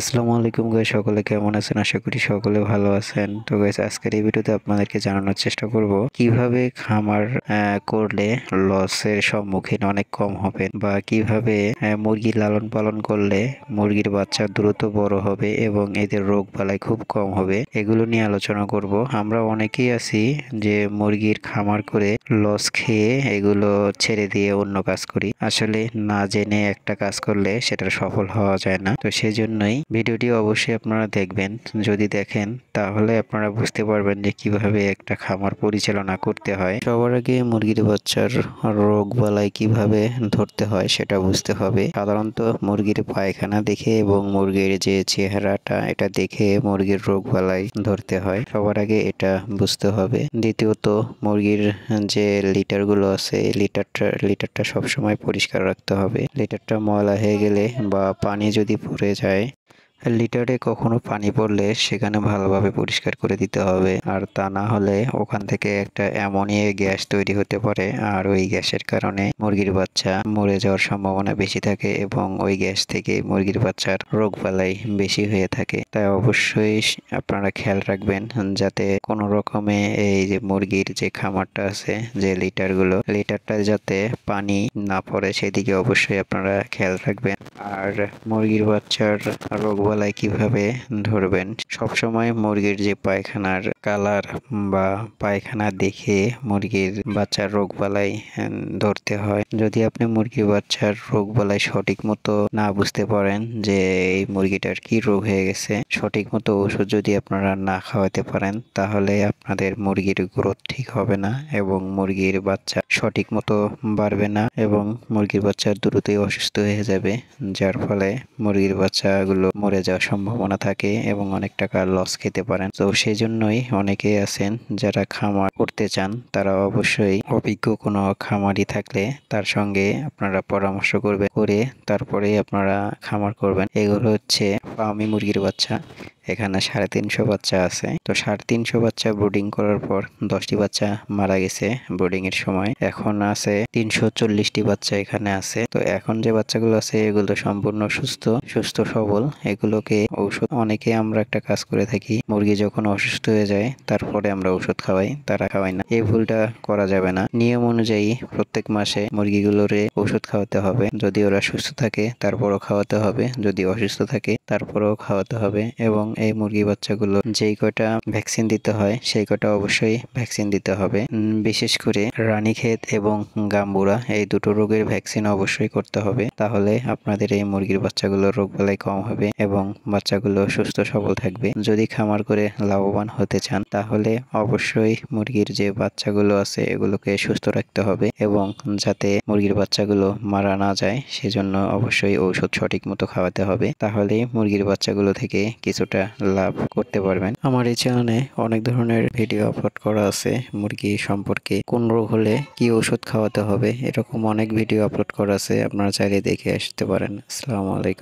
আসসালামু আলাইকুম গাই সকলে কেমন আছেন আশা করি সকলে ভালো আছেন তো গাইস আজকের এই ভিডিওতে আপনাদেরকে জানানোর চেষ্টা করব কিভাবে খামার করলে লসের সম্মুখীন অনেক কম হবে বা কিভাবে মুরগি লালন পালন করলে মুরগির বাচ্চা দ্রুত বড় হবে এবং এদের রোগ বালাই খুব কম হবে এগুলো নিয়ে আলোচনা করব আমরা অনেকেই আছি যে মুরগির খামার করে লস খেয়ে এগুলো ছেড়ে দিয়ে অন্য কাজ করি আসলে না জেনে একটা কাজ করলে সেটা সফল হওয়া যায় না তো সেজন্যই ভিডিওটি অবশ্যই আপনারা দেখবেন যদি দেখেন তাহলে আপনারা বুঝতে পারবেন যে কিভাবে একটা খামার পরিচালনা করতে হয় সবার আগে মুরগির বাচ্চার রোগ বালাই কিভাবে ধরতে হয় সেটা বুঝতে হবে সাধারণত মুরগির পায়খানা দেখে এবং মুরগির যে চেহারাটা এটা দেখে মুরগির রোগ বালাই ধরতে হয় সবার আগে এটা বুঝতে হবে দ্বিতীয়ত মুরগির যে লিটারগুলো আছে লিটারটা লিটারটা সবসময় পরিষ্কার রাখতে হবে লিটারটা ময়লা হয়ে গেলে বা পানি যদি পড়ে যায় লিটারে কখনো পানি পড়লে সেখানে ভালোভাবে পরিষ্কার করে দিতে হবে আর তা না হলে ওখান থেকে একটা অ্যামোনিয়া গ্যাস তৈরি হতে পারে আর ওই গ্যাসের কারণে মুরগির বাচ্চা মরে যাওয়ার সম্ভাবনা বেশি থাকে এবং ওই গ্যাস থেকে মুরগির বাচ্চার রোগ বালাই বেশি হয়ে থাকে তাই অবশ্যই আপনারা খেয়াল রাখবেন যাতে কোনো রকমে এই যে মুরগির যে খামারটা আছে যে লিটারগুলো লিটারটা যাতে পানি না পড়ে সেদিকে অবশ্যই আপনারা খেয়াল রাখবেন আর মুরগির বাচ্চার রোগ গলায় কিভাবে ধরবেন সবসময় মুরগির যে পায়খানার কালার বা পায়খানা দেখে মুরগির বাচ্চার রোগ বালাই ধরতে হয় যদি আপনি মুরগির বাচ্চার রোগ বালাই সঠিক মতো না বুঝতে পারেন যে এই মুরগিটার কি রোগ হয়ে গেছে সঠিক মতো ওষুধ যদি আপনারা না খাওয়াতে পারেন তাহলে আপনাদের মুরগির গ্রোথ ঠিক হবে না এবং মুরগির বাচ্চা সঠিক মতো বাড়বে না এবং মুরগির বাচ্চা দ্রুতই অসুস্থ হয়ে যাবে যার ফলে মুরগির বাচ্চাগুলো মরে হয়ে যাওয়ার সম্ভাবনা থাকে এবং অনেক টাকা লস খেতে পারেন তো সেই জন্যই অনেকেই আছেন যারা খামার করতে চান তারা অবশ্যই অভিজ্ঞ কোনো খামারি থাকলে তার সঙ্গে আপনারা পরামর্শ করবে করে তারপরে আপনারা খামার করবেন এগুলো হচ্ছে ফার্মি মুরগির বাচ্চা এখানে সাড়ে তিনশো বাচ্চা আছে তো সাড়ে তিনশো বাচ্চা বোর্ডিং করার পর দশটি বাচ্চা মারা গেছে বোর্ডিং এর সময় এখন আছে তিনশো চল্লিশটি বাচ্চা এখানে আছে তো এখন যে বাচ্চাগুলো আছে এগুলো সম্পূর্ণ সুস্থ সুস্থ সবল এগুলোকে ঔষধ অনেকে আমরা একটা কাজ করে থাকি মুরগি যখন অসুস্থ হয়ে যায় তারপরে আমরা ওষুধ খাওয়াই তারা খাওয়াই না এই ভুলটা করা যাবে না নিয়ম অনুযায়ী প্রত্যেক মাসে মুরগিগুলোর ওষুধ খাওয়াতে হবে যদি ওরা সুস্থ থাকে তারপরও খাওয়াতে হবে যদি অসুস্থ থাকে তারপরও খাওয়াতে হবে এবং এই মুরগি বাচ্চাগুলো যেই কটা ভ্যাকসিন দিতে হয় সেই কটা অবশ্যই ভ্যাকসিন দিতে হবে বিশেষ করে রানীক্ষেত এবং গাম্বুরা এই দুটো রোগের ভ্যাকসিন অবশ্যই করতে হবে তাহলে আপনাদের এই মুরগির বাচ্চাগুলোর রোগ বেলায় কম হবে এবং বাচ্চাগুলো সুস্থ সবল থাকবে যদি খামার করে লাভবান হতে চান তাহলে অবশ্যই মুরগি মুরগির যে বাচ্চাগুলো আছে এগুলোকে সুস্থ রাখতে হবে এবং যাতে মুরগির বাচ্চাগুলো মারা না যায় সেজন্য অবশ্যই ঔষধ সঠিক মতো খাওয়াতে হবে তাহলে মুরগির বাচ্চাগুলো থেকে কিছুটা লাভ করতে পারবেন আমার এই চ্যানেলে অনেক ধরনের ভিডিও আপলোড করা আছে মুরগি সম্পর্কে কোন রোগ হলে কি ওষুধ খাওয়াতে হবে এরকম অনেক ভিডিও আপলোড করা আছে আপনারা চাইলে দেখে আসতে পারেন আসসালামু আলাইকুম